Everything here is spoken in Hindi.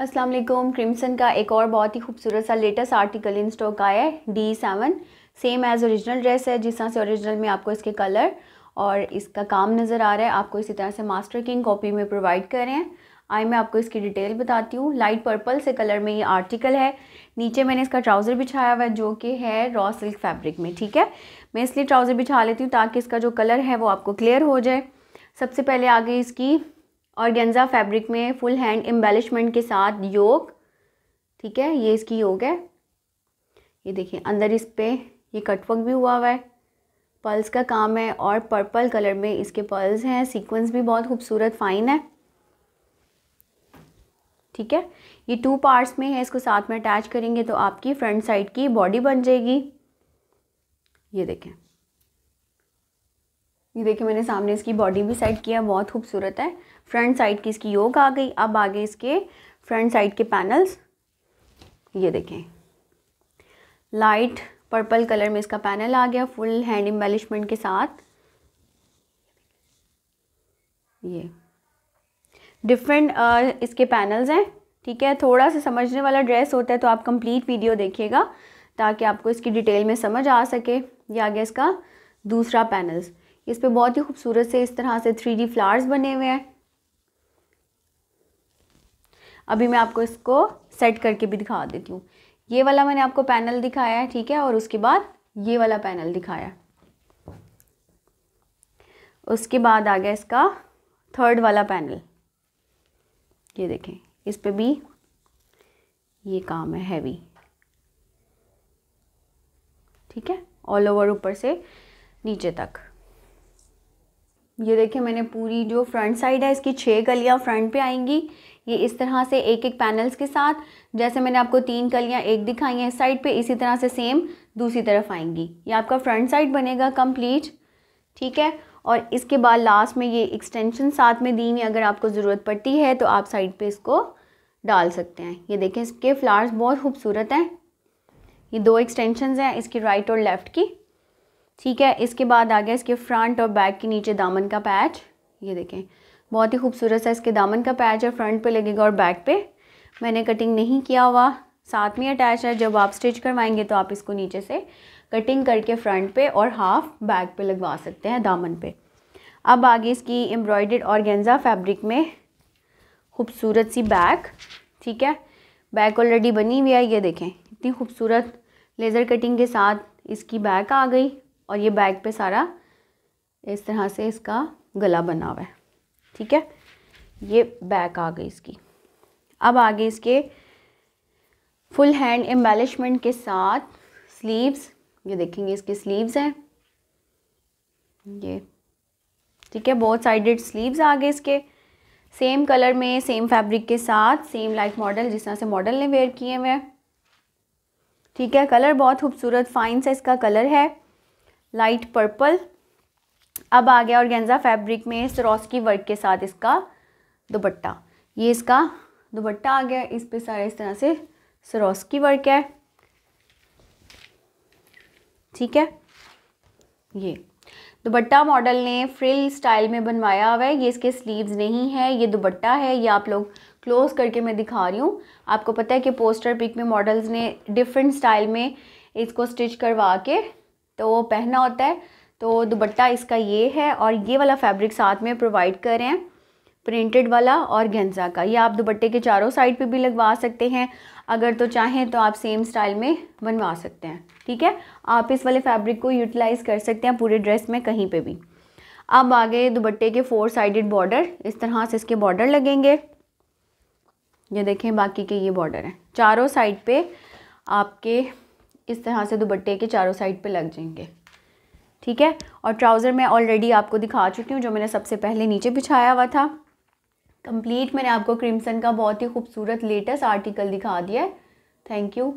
अस्सलाम वालेकुम क्रिम्सन का एक और बहुत ही खूबसूरत सा लेटेस्ट आर्टिकल इन स्टॉक आया है D seven same as original dress है जिस तरह से ओरिजिनल में आपको इसके कलर और इसका काम नज़र आ रहा है आपको इसी तरह से मास्टर किंग कॉपी में प्रोवाइड कर रहे हैं आई मैं आपको इसकी डिटेल बताती हूँ लाइट पर्पल से कलर में ये आर्टिकल है नीचे मैंने इसका ट्राउज़र बिछाया हुआ है जो कि है रॉ सिल्क फैब्रिक में ठीक है मैं इसलिए ट्राउज़र बिछा लेती हूँ ताकि इसका जो कलर है वो आपको क्लियर हो जाए सबसे पहले आ गई इसकी और गेंजा फैब्रिक में फुल हैंड एम्बेलिशमेंट के साथ योग ठीक है ये इसकी योग है ये देखिए अंदर इस पर ये कटवर्क भी हुआ हुआ है पर्ल्स का काम है और पर्पल कलर में इसके पर्ल्स हैं सीक्वेंस भी बहुत खूबसूरत फाइन है ठीक है ये टू पार्ट्स में है इसको साथ में अटैच करेंगे तो आपकी फ्रंट साइड की बॉडी बन जाएगी ये देखें ये देखिए मैंने सामने इसकी बॉडी भी सेट किया बहुत खूबसूरत है फ्रंट साइड की इसकी योग आ गई अब आगे इसके फ्रंट साइड के पैनल्स ये देखें लाइट पर्पल कलर में इसका पैनल आ गया फुल हैंड एम्बेलिशमेंट के साथ ये डिफरेंट uh, इसके पैनल्स हैं ठीक है थोड़ा सा समझने वाला ड्रेस होता है तो आप कंप्लीट वीडियो देखिएगा ताकि आपको इसकी डिटेल में समझ आ सके ये आ गया इसका दूसरा पैनल्स इस पे बहुत ही खूबसूरत से इस तरह से थ्री फ्लावर्स बने हुए हैं अभी मैं आपको इसको सेट करके भी दिखा देती हूँ ये वाला मैंने आपको पैनल दिखाया है ठीक है और उसके बाद ये वाला पैनल दिखाया उसके बाद आ गया इसका थर्ड वाला पैनल ये देखें इस पे भी ये काम है हैवी ठीक है ऑल ओवर ऊपर से नीचे तक ये देखिए मैंने पूरी जो फ्रंट साइड है इसकी छः कलियाँ फ्रंट पे आएंगी ये इस तरह से एक एक पैनल्स के साथ जैसे मैंने आपको तीन कलियाँ एक दिखाई हैं इस साइड पे इसी तरह से सेम दूसरी तरफ आएंगी ये आपका फ्रंट साइड बनेगा कंप्लीट ठीक है और इसके बाद लास्ट में ये एक्सटेंशन साथ में दी हुई अगर आपको ज़रूरत पड़ती है तो आप साइड पर इसको डाल सकते हैं ये देखें इसके फ्लावर्स बहुत खूबसूरत हैं ये दो एक्सटेंशन हैं इसकी राइट और लेफ़्ट की ठीक है इसके बाद आ गया इसके फ्रंट और बैक के नीचे दामन का पैच ये देखें बहुत ही खूबसूरत सा इसके दामन का पैच है फ्रंट पे लगेगा और बैक पे मैंने कटिंग नहीं किया हुआ साथ में अटैच है जब आप स्टिच करवाएंगे तो आप इसको नीचे से कटिंग करके फ्रंट पे और हाफ बैक पे लगवा सकते हैं दामन पे अब आगे इसकी एम्ब्रॉयडेड ऑर्गेन्जा फैब्रिक में खूबसूरत सी बैक ठीक है बैक ऑलरेडी बनी हुई है ये देखें इतनी खूबसूरत लेज़र कटिंग के साथ इसकी बैक आ गई और ये बैग पे सारा इस तरह से इसका गला बना हुआ है ठीक है ये बैक आ गई इसकी अब आगे इसके फुल हैंड एम्बेलिशमेंट के साथ स्लीव्स ये देखेंगे इसके स्लीव्स हैं ये ठीक है बहुत साइडेड स्लीव्स आ गए इसके सेम कलर में सेम फैब्रिक के साथ सेम लाइक मॉडल जिस तरह से मॉडल ने वेयर किए हुए ठीक है कलर बहुत खूबसूरत फाइन सा इसका कलर है लाइट पर्पल अब आ गया गेंजा फैब्रिक में सरोस की वर्क के साथ इसका दुपट्टा ये इसका दुपट्टा आ गया इस पे सारा इस तरह से सरोस की वर्क है ठीक है ये दुपट्टा मॉडल ने फ्रिल स्टाइल में बनवाया हुआ है ये इसके स्लीव्स नहीं है ये दुपट्टा है ये आप लोग क्लोज करके मैं दिखा रही हूँ आपको पता है कि पोस्टर पिक में मॉडल्स ने डिफरेंट स्टाइल में इसको स्टिच करवा के तो वो पहना होता है तो दुबट्टा इसका ये है और ये वाला फैब्रिक साथ में प्रोवाइड कर रहे हैं प्रिंटेड वाला और गेंजा का ये आप दुबट्टे के चारों साइड पे भी लगवा सकते हैं अगर तो चाहें तो आप सेम स्टाइल में बनवा सकते हैं ठीक है आप इस वाले फैब्रिक को यूटिलाइज़ कर सकते हैं पूरे ड्रेस में कहीं पे भी अब आगे दुपट्टे के फोर साइडेड बॉर्डर इस तरह से इसके बॉर्डर लगेंगे ये देखें बाकी के ये बॉर्डर हैं चारों साइड पर आपके इस तरह से दुपट्टे के चारों साइड पे लग जाएंगे ठीक है और ट्राउज़र मैं ऑलरेडी आपको दिखा चुकी हूँ जो मैंने सबसे पहले नीचे बिछाया हुआ था कंप्लीट मैंने आपको क्रिम्सन का बहुत ही खूबसूरत लेटेस्ट आर्टिकल दिखा दिया है थैंक यू